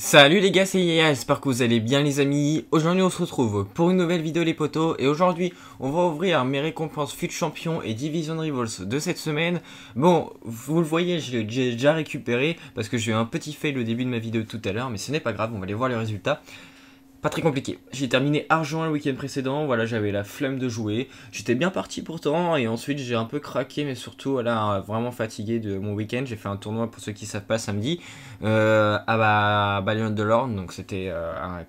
Salut les gars, c'est Yaya, j'espère que vous allez bien les amis. Aujourd'hui on se retrouve pour une nouvelle vidéo les potos et aujourd'hui on va ouvrir mes récompenses FUT Champion et Division Rivals de cette semaine. Bon, vous le voyez, j'ai déjà récupéré parce que j'ai eu un petit fail au début de ma vidéo tout à l'heure mais ce n'est pas grave, on va aller voir les résultats. Pas très compliqué. J'ai terminé argent le week-end précédent, voilà, j'avais la flemme de jouer. J'étais bien parti pourtant, et ensuite j'ai un peu craqué, mais surtout, voilà, vraiment fatigué de mon week-end. J'ai fait un tournoi, pour ceux qui savent pas, samedi, euh, à, bah, de l'Orne, donc c'était euh, un,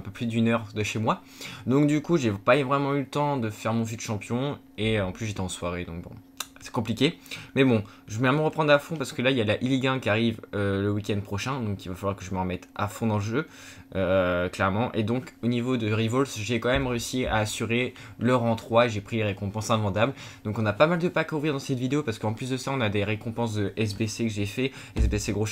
peu plus d'une heure de chez moi. Donc du coup, j'ai pas vraiment eu le temps de faire mon de champion, et en plus j'étais en soirée, donc bon c'est compliqué. Mais bon, je vais me reprendre à fond parce que là, il y a la Iligan 1 qui arrive euh, le week-end prochain. Donc, il va falloir que je me remette à fond dans le jeu, euh, clairement. Et donc, au niveau de Revolts, j'ai quand même réussi à assurer le rang 3. J'ai pris les récompenses invendables. Donc, on a pas mal de packs à ouvrir dans cette vidéo parce qu'en plus de ça, on a des récompenses de SBC que j'ai fait. SBC gros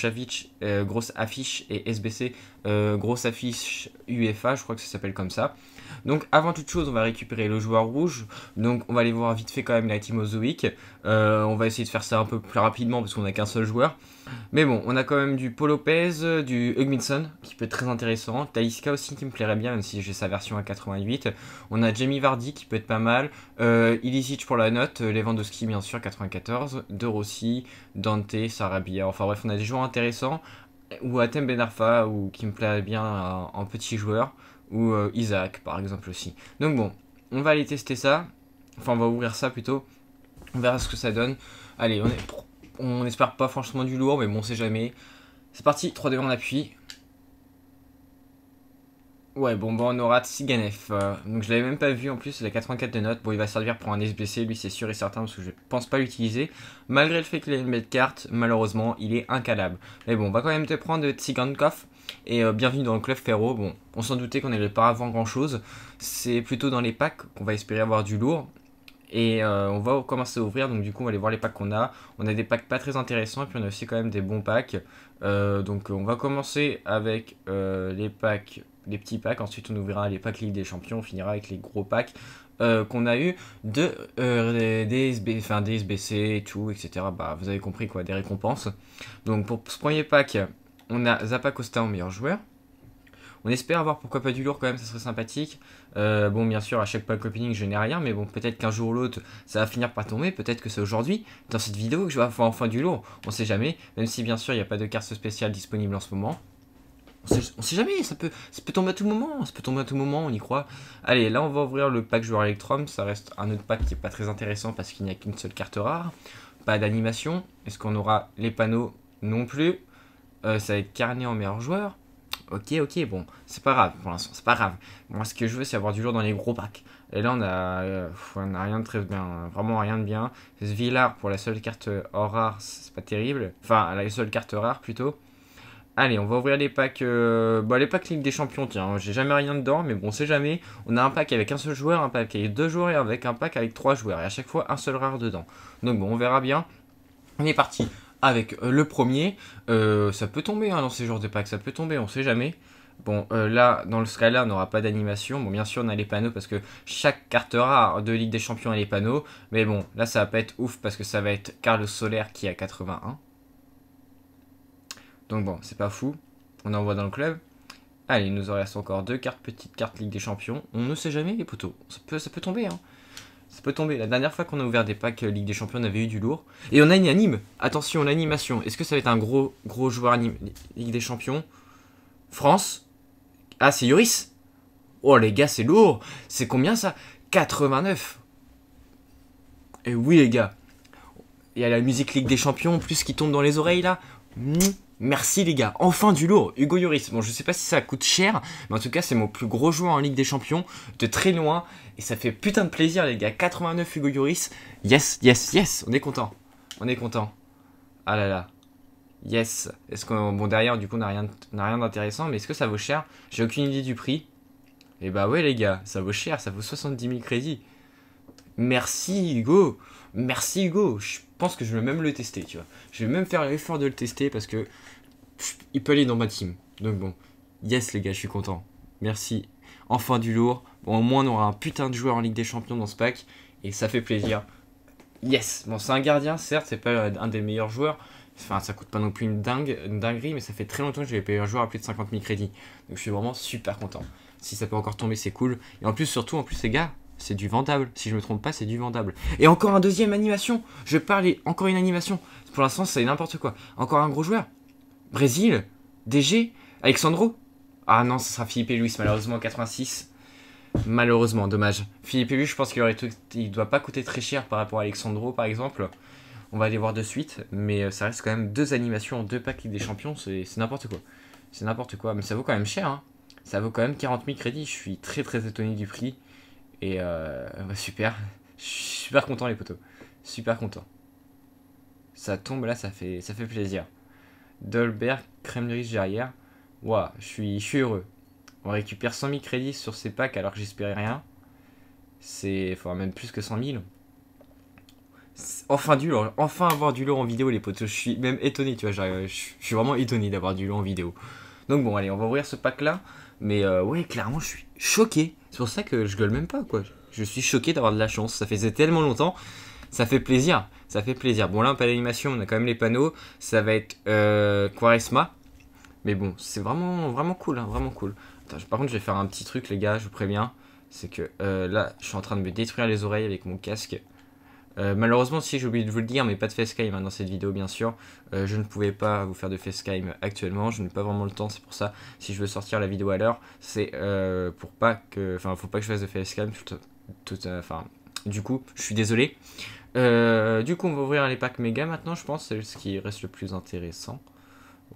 euh, grosse affiche et SBC grosse affiche UFA, je crois que ça s'appelle comme ça. Donc avant toute chose, on va récupérer le joueur rouge. Donc on va aller voir vite fait quand même la team Ozoic. Euh, on va essayer de faire ça un peu plus rapidement parce qu'on n'a qu'un seul joueur. Mais bon, on a quand même du Paul Lopez, du Hugminson qui peut être très intéressant. Taliska aussi qui me plairait bien même si j'ai sa version à 88. On a Jamie Vardy qui peut être pas mal. Euh, pour la note. Lewandowski bien sûr 94. De Rossi, Dante, Sarabia. Enfin bref, on a des joueurs intéressants ou Atem Benarfa, ou qui me plaît bien en, petit joueur, ou euh, Isaac par exemple aussi. Donc bon, on va aller tester ça, enfin on va ouvrir ça plutôt, on verra ce que ça donne. Allez, on, est, espère pas franchement du lourd, mais bon, on sait jamais. C'est parti, 3D en appui, Ouais, bon, bon, on aura Tsiganef. Euh, donc, je l'avais même pas vu en plus, il a 84 de notes. Bon, il va servir pour un SBC, lui, c'est sûr et certain, parce que je pense pas l'utiliser. Malgré le fait qu'il ait une belle carte, malheureusement, il est incalable. Mais bon, on va quand même te prendre Tsigankov. Et euh, bienvenue dans le club Ferro. Bon, on s'en doutait qu'on n'allait pas avant grand chose. C'est plutôt dans les packs qu'on va espérer avoir du lourd. Et euh, on va commencer à ouvrir, donc du coup on va aller voir les packs qu'on a. On a des packs pas très intéressants, et puis on a aussi quand même des bons packs. donc on va commencer avec les packs des petits packs. Ensuite, on ouvrira les packs Ligue des Champions. On finira avec les gros packs euh, qu'on a eu de euh, des, SBC et tout, etc. Bah, vous avez compris quoi, des récompenses. Donc pour ce premier pack, on a Zappa Costa en meilleur joueur. On espère avoir pourquoi pas du lourd quand même, ça serait sympathique. Euh, bon, bien sûr, à chaque pack opening, je n'ai rien, mais bon, peut-être qu'un jour ou l'autre, ça va finir par tomber. Peut-être que c'est aujourd'hui, dans cette vidéo, que je vais avoir enfin du lourd. On sait jamais, même si bien sûr, il n'y a pas de carte spéciale disponible en ce moment. On sait, jamais, ça peut, peut tomber à tout moment, ça peut tomber à tout moment, on y croit. Allez, là on va ouvrir le pack joueur Electrum, ça reste un autre pack qui est pas très intéressant parce qu'il n'y a qu'une seule carte rare. Pas d'animation, est-ce qu'on aura les panneaux non plus euh, Ça va être carné en meilleur joueur. Ok, ok, bon, c'est pas grave pour l'instant, c'est pas grave. Moi ce que je veux c'est avoir du jour dans les gros packs. Et là euh, on a, rien de très bien, vraiment rien de bien. Ce Villar pour la seule carte hors euh, rare, c'est pas terrible. Enfin, la seule carte rare plutôt. Allez, on va ouvrir les packs. Euh, bon, bah, les packs Ligue des Champions, tiens, hein, j'ai jamais rien dedans, mais bon, on sait jamais. On a un pack avec un seul joueur, un pack avec deux joueurs et avec un pack avec trois joueurs. Et à chaque fois, un seul rare dedans. Donc bon, on verra bien. On est parti avec euh, le premier. Euh, ça peut tomber hein, dans ces jours de packs, ça peut tomber, on sait jamais. Bon, là, dans le là on n'aura pas d'animation. Bon, bien sûr, on a les panneaux parce que chaque carte rare de Ligue des Champions a les panneaux. Mais bon, là, ça va pas être ouf parce que ça va être Carlos Soler qui a 81. Donc bon, c'est pas fou. On envoie dans le club. Allez, il nous en reste encore deux cartes, petite, carte Ligue des Champions. On ne sait jamais les poteaux. Ça peut, ça peut tomber, hein. Ça peut tomber. La dernière fois qu'on a ouvert des packs euh, Ligue des Champions, on avait eu du lourd. Et on a une anime. Attention, l'animation. Est-ce que ça va être un gros, gros joueur anime Ligue des Champions France Ah, c'est Yoris Oh les gars, c'est lourd C'est combien ça 89 Et oui les gars Il y a la musique Ligue des Champions, en plus qui tombe dans les oreilles là mmh. Merci les gars, enfin du lourd, Hugo Yoris. Bon, je sais pas si ça coûte cher, mais en tout cas, c'est mon plus gros joueur en Ligue des Champions, de très loin, et ça fait putain de plaisir les gars. 89 Hugo Yoris. yes, yes, yes, on est content, on est content. Ah là là, yes. Est-ce qu'on, bon derrière, du coup, on n'a rien, rien d'intéressant, mais est-ce que ça vaut cher J'ai aucune idée du prix. Et eh bah ouais les gars, ça vaut cher, ça vaut 70 000 crédits. Merci Hugo, merci Hugo, pense que je vais même le tester, tu vois. Je vais même faire l'effort de le tester parce que il peut aller dans ma team. Donc bon, yes les gars, je suis content. Merci. Enfin du lourd. Bon, au moins on aura un putain de joueur en Ligue des Champions dans ce pack et ça fait plaisir. Yes. Bon, c'est un gardien, certes, c'est pas un des meilleurs joueurs. Enfin, ça coûte pas non plus une, dingue, une dinguerie, mais ça fait très longtemps que j'avais payé un joueur à plus de 50 000 crédits. Donc je suis vraiment super content. Si ça peut encore tomber, c'est cool. Et en plus, surtout, en plus, les gars, c'est du vendable. Si je me trompe pas, c'est du vendable. Et encore un deuxième animation. Je parlais, encore une animation. Pour l'instant, c'est n'importe quoi. Encore un gros joueur. Brésil, DG, Alexandro. Ah non, ce sera Philippe et Louis malheureusement, 86. Malheureusement, dommage. Philippe et je pense qu'il ne doit pas coûter très cher par rapport à Alexandro, par exemple. On va aller voir de suite, mais euh, ça reste quand même deux animations, deux packs Ligue des Champions, c'est n'importe quoi. C'est n'importe quoi, mais ça vaut quand même cher. Hein. Ça vaut quand même 40 000 crédits, je suis très très étonné du prix. Et euh, bah, super. super content les potos, Super content. Ça tombe là, ça fait, ça fait plaisir. Dolberg, Kremlerich derrière. Waouh, je suis, heureux. On récupère 100 000 crédits sur ces packs alors que j'espérais rien. C'est. Enfin, même plus que 100 000. Enfin du enfin avoir du lot en vidéo les potos, Je suis même étonné, tu vois, euh, je suis vraiment étonné d'avoir du lot en vidéo. Donc bon, allez, on va ouvrir ce pack là. Mais euh, ouais, clairement, je suis choqué. C'est pour ça que je gueule même pas, quoi. Je suis choqué d'avoir de la chance. Ça faisait tellement longtemps. Ça fait plaisir. Ça fait plaisir. Bon, là, pas d'animation, on a quand même les panneaux. Ça va être euh, Quaresma. Mais bon, c'est vraiment, vraiment cool, hein, vraiment cool. par contre, je vais faire un petit truc, les gars, je vous préviens. C'est que euh, là, je suis en train de me détruire les oreilles avec mon casque. Euh, malheureusement, si j'ai oublié de vous le dire, mais pas de facecam hein, dans cette vidéo, bien sûr. Euh, je ne pouvais pas vous faire de facecam actuellement. Je n'ai pas vraiment le temps. C'est pour ça, si je veux sortir la vidéo à l'heure, c'est euh, pour pas que. Enfin, faut pas que je fasse de facecam, Tout, enfin, du coup, je suis désolé. du coup, on va ouvrir les packs méga maintenant, je pense. C'est ce qui reste le plus intéressant.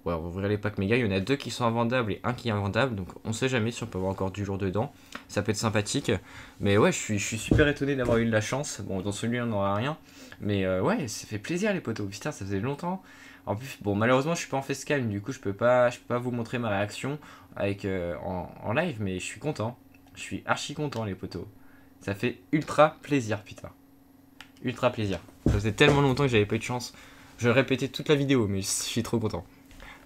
Ouais, ouvrir les packs méga. Il y en a deux qui sont invendables et un qui est invendable. Donc on sait jamais si on peut avoir encore du jour dedans. Ça peut être sympathique. Mais ouais, je suis, super étonné d'avoir eu de la chance. Bon, dans celui-là, on n'aura rien. Mais euh, ouais, ça fait plaisir les potos. Putain, ça faisait longtemps. En plus, bon, malheureusement, je suis pas en face du coup, je peux pas, je peux pas vous montrer ma réaction avec, euh, en, live, mais je suis content. Je suis archi content, les potos. Ça fait ultra plaisir, putain. Ultra plaisir. Ça faisait tellement longtemps que j'avais pas eu de chance. Je répétais toute la vidéo, mais je suis trop content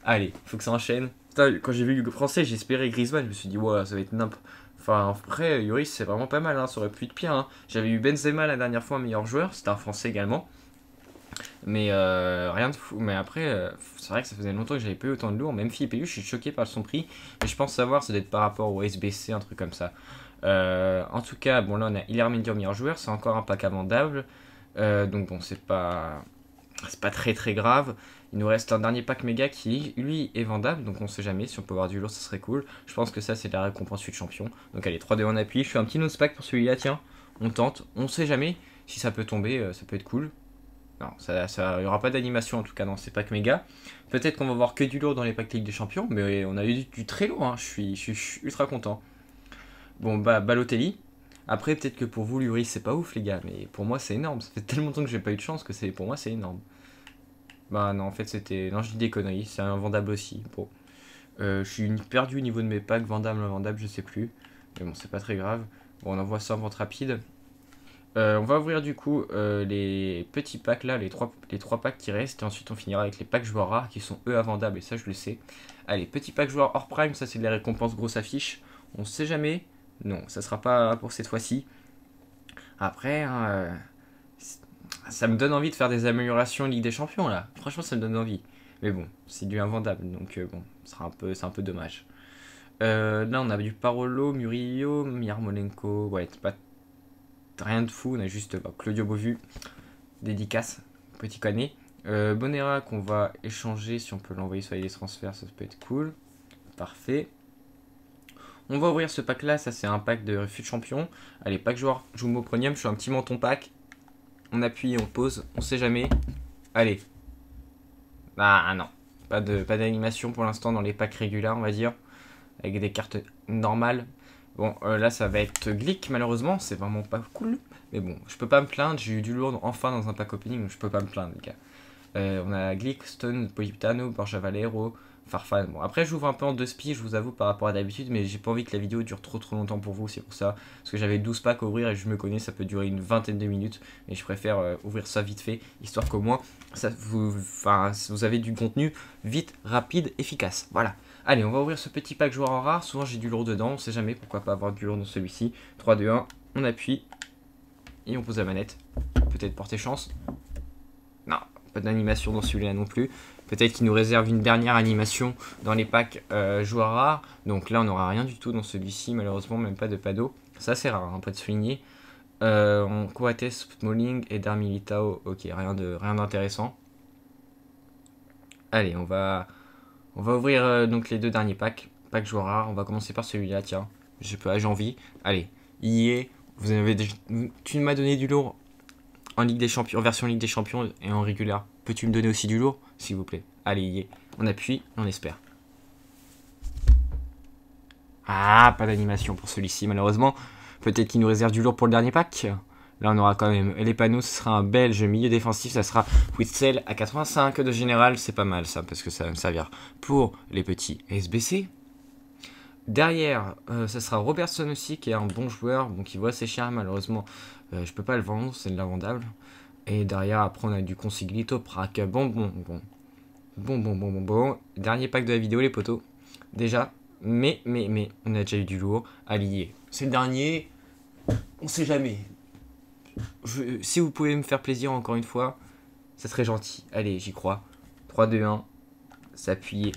allez, faut que ça enchaîne. quand j'ai vu le français, j'espérais Griezmann, je me suis dit, ouais, ça va être n'importe. Enfin, après, Yoris, c'est vraiment pas mal, hein, ça aurait pu être pire. Hein. J'avais eu Benzema la dernière fois, meilleur joueur, c'était un français également. Mais euh, rien de fou. Mais après, euh, c'est vrai que ça faisait longtemps que j'avais pas eu autant de lourds. Même FIPU, je suis choqué par son prix. Mais je pense savoir, ça doit être par rapport au SBC, un truc comme ça. Euh, en tout cas, bon, là, on a Hilaire Mendy meilleur joueur. C'est encore un pack amendable. donc, bon, c'est pas c'est pas très très grave. Il nous reste un dernier pack méga qui, lui, est vendable, donc on sait jamais. Si on peut avoir du lourd, ça serait cool. Je pense que ça, c'est la récompense du champion. Donc allez, 3D en appui. Je fais un petit non pack pour celui-là, tiens. On tente, on sait jamais. Si ça peut tomber, euh, ça peut être cool. Non, ça, il n'y aura pas d'animation en tout cas dans ces packs méga. Peut-être qu'on va voir que du lourd dans les packs Ligue des Champions, mais on a eu du, très lourd, hein. je, suis, je, suis, ultra content. Bon, bah, Balotelli, après, peut-être que pour vous, Luri, c'est pas ouf, les gars, mais pour moi, c'est énorme. Ça fait tellement longtemps que j'ai pas eu de chance que c'est pour moi, c'est énorme. Bah non, en fait, c'était. Non, je dis des conneries, c'est un aussi. Bon. Euh, je suis perdu au niveau de mes packs, vendable, invendable, je sais plus. Mais bon, c'est pas très grave. Bon, on envoie ça en vente rapide. Euh, on va ouvrir du coup euh, les petits packs là, les trois, les trois packs qui restent. Et ensuite, on finira avec les packs joueurs rares qui sont eux invendables, Et ça, je le sais. Allez, petit pack joueurs hors prime, ça c'est des récompenses récompense grosse affiche. On sait jamais non, ça sera pas pour cette fois-ci. Après, hein, euh, ça me donne envie de faire des améliorations en Ligue des Champions là. Franchement, ça me donne envie. Mais bon, c'est du invendable, donc euh, bon, sera un peu, c'est un peu dommage. Euh, là, on a du Parolo, Murillo, Miarmolenko, ouais, pas rien de fou. On a juste bah, Claudio Beauvu. dédicace, petit canet. Bonera qu'on va échanger si on peut l'envoyer sur les transferts, ça peut être cool. Parfait. On va ouvrir ce pack là, ça c'est un pack de de Champion. Allez, pack joueur Jumbo Premium, je suis un petit menton pack. On appuie, on pose, on sait jamais. Allez. Ah, ah non, pas d'animation pas pour l'instant dans les packs réguliers, on va dire. Avec des cartes normales. Bon, euh, là ça va être Glick malheureusement, c'est vraiment pas cool. Mais bon, je peux pas me plaindre, j'ai eu du lourd enfin dans un pack opening, je peux pas me plaindre les gars. Euh, on a Glick, Stone, Polyptano, Borja Valero, Farfan. Bon, après, j'ouvre un peu en deux spi. je vous avoue, par rapport à d'habitude, mais j'ai pas envie que la vidéo dure trop trop longtemps pour vous, c'est pour ça. Parce que j'avais 12 packs à ouvrir et je me connais, ça peut durer une vingtaine de minutes, mais je préfère euh, ouvrir ça vite fait, histoire qu'au moins, ça vous, vous avez du contenu vite, rapide, efficace. Voilà. Allez, on va ouvrir ce petit pack joueur en rare. Souvent, j'ai du lourd dedans, on sait jamais, pourquoi pas avoir du lourd dans celui-ci. 3, 2, 1, on appuie et on pose la manette. Peut-être porter chance d'animation dans celui-là non plus. Peut-être qu'il nous réserve une dernière animation dans les packs euh, joueurs rares. Donc là, on n'aura rien du tout dans celui-ci, malheureusement, même pas de Pado. Ça, c'est rare, hein, pas de souligner. Euh, on Coates, Smalling et Darmilitao. Ok, rien de rien d'intéressant. Allez, on va on va ouvrir euh, donc les deux derniers packs. Pack joueurs rares. On va commencer par celui-là. Tiens, je peux, ah, j'ai envie. Allez, y est. Vous avez, tu m'as donné du lourd en, des Champions, version Ligue des Champions et en régulière. Peux-tu me donner aussi du lourd, s'il vous plaît Allez, y est. On appuie, on espère. Ah, pas d'animation pour celui-ci, malheureusement. Peut-être qu'il nous réserve du lourd pour le dernier pack. Là, on aura quand même les panneaux. Ce sera un belge milieu défensif. Ça sera Witzel à 85 de général. C'est pas mal, ça, parce que ça va me servir pour les petits SBC. Derrière, euh, ça sera Robertson aussi, qui est un bon joueur, bon, qui voit ses chars, malheureusement, euh, je peux pas le vendre, c'est de l'invendable. Et derrière, après, on a du Consiglito, Prac, bon, bon, bon. Bon, bon, bon, bon, bon. Dernier pack de la vidéo, les poteaux. Déjà, mais, mais, mais, on a déjà eu du lourd à lier. C'est le dernier, on sait jamais. si vous pouvez me faire plaisir encore une fois, ça serait gentil. Allez, j'y crois. 3, 2, 1, s'appuyer.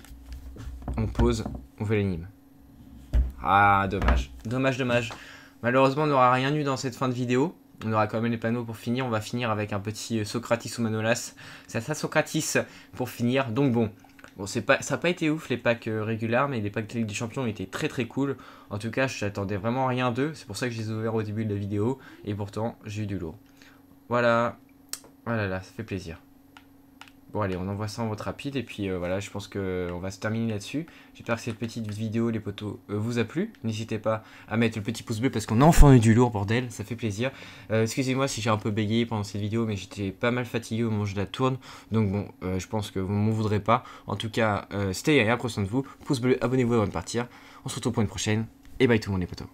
On pose, on fait l'anime. Ah, dommage. Dommage, dommage. Malheureusement, on n'aura rien eu dans cette fin de vidéo. On aura quand même les panneaux pour finir. On va finir avec un petit euh, Socratis ou Manolas. C'est ça, Socratis, pour finir. Donc bon, Bon, pas, ça n'a pas été ouf les packs euh, mais les packs de Ligue des Champions étaient très très cool. En tout cas, je n'attendais vraiment rien d'eux. C'est pour ça que je les ai ouverts au début de la vidéo. Et pourtant, j'ai eu du lourd. Voilà. Voilà, ah ça fait plaisir. Bon allez, on envoie ça en vote rapide et puis euh, voilà, je pense qu'on va se terminer là-dessus. J'espère que cette petite vidéo, les potos, euh, vous a plu. N'hésitez pas à mettre le petit pouce bleu parce qu'on a enfin eu du lourd, bordel, ça fait plaisir. Euh, excusez-moi si j'ai un peu bégayé pendant cette vidéo, mais j'étais pas mal fatigué au moment où je la tourne. Donc bon, je pense que vous m'en voudrez pas. En tout cas, stay rien. prends soin de vous. Pouce bleu, abonnez-vous avant de partir. On se retrouve pour une prochaine. Et bye tout le monde les potos.